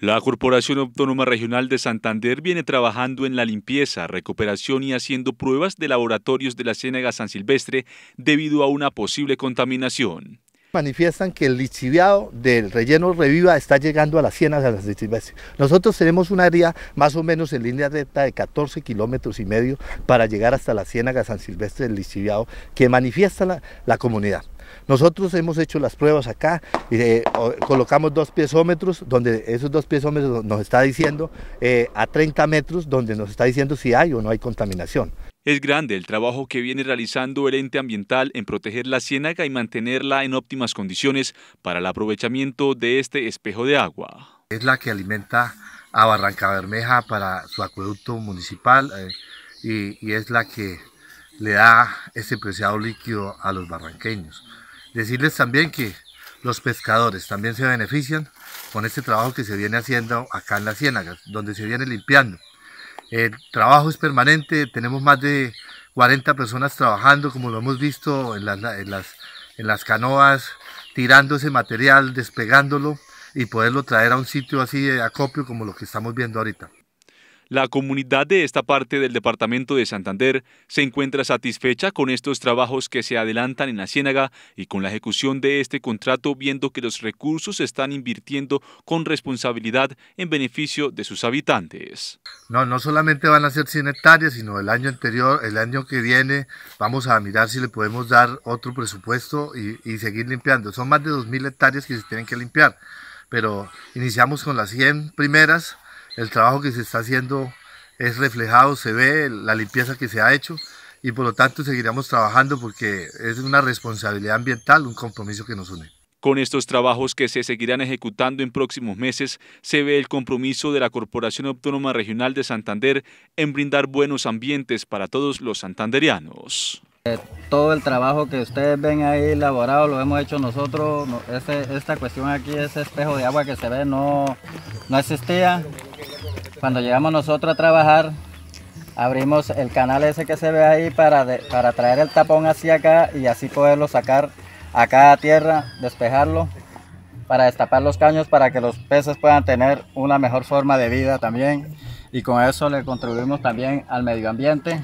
La Corporación Autónoma Regional de Santander viene trabajando en la limpieza, recuperación y haciendo pruebas de laboratorios de la Ciénaga San Silvestre debido a una posible contaminación. Manifiestan que el lixiviado del relleno Reviva está llegando a la Ciénaga San Silvestre. Nosotros tenemos un área más o menos en línea recta de 14 kilómetros y medio para llegar hasta la Ciénaga San Silvestre del lixiviado que manifiesta la comunidad. Nosotros hemos hecho las pruebas acá y eh, colocamos dos piezómetros donde esos dos piezómetros nos está diciendo eh, a 30 metros donde nos está diciendo si hay o no hay contaminación. Es grande el trabajo que viene realizando el ente ambiental en proteger la ciénaga y mantenerla en óptimas condiciones para el aprovechamiento de este espejo de agua. Es la que alimenta a Barranca Bermeja para su acueducto municipal eh, y, y es la que le da ese preciado líquido a los barranqueños. Decirles también que los pescadores también se benefician con este trabajo que se viene haciendo acá en las ciénagas, donde se viene limpiando. El trabajo es permanente, tenemos más de 40 personas trabajando, como lo hemos visto en las, en las, canoas, tirando ese material, despegándolo y poderlo traer a un sitio así de acopio como lo que estamos viendo ahorita. La comunidad de esta parte del departamento de Santander se encuentra satisfecha con estos trabajos que se adelantan en la Ciénaga y con la ejecución de este contrato, viendo que los recursos se están invirtiendo con responsabilidad en beneficio de sus habitantes. No, no solamente van a ser 100 hectáreas, sino el año anterior, el año que viene, vamos a mirar si le podemos dar otro presupuesto y, seguir limpiando. Son más de 2.000 hectáreas que se tienen que limpiar, pero iniciamos con las 100 primeras el trabajo que se está haciendo es reflejado, se ve la limpieza que se ha hecho y por lo tanto seguiremos trabajando porque es una responsabilidad ambiental, un compromiso que nos une. Con estos trabajos que se seguirán ejecutando en próximos meses, se ve el compromiso de la Corporación Autónoma Regional de Santander en brindar buenos ambientes para todos los santanderianos. Eh, todo el trabajo que ustedes ven ahí elaborado lo hemos hecho nosotros. esta cuestión aquí, ese espejo de agua que se ve, no, no existía. Cuando llegamos nosotros a trabajar, abrimos el canal ese que se ve ahí para, para traer el tapón hacia acá y así poderlo sacar acá a tierra, despejarlo, para destapar los caños para que los peces puedan tener una mejor forma de vida también y con eso le contribuimos también al medio ambiente.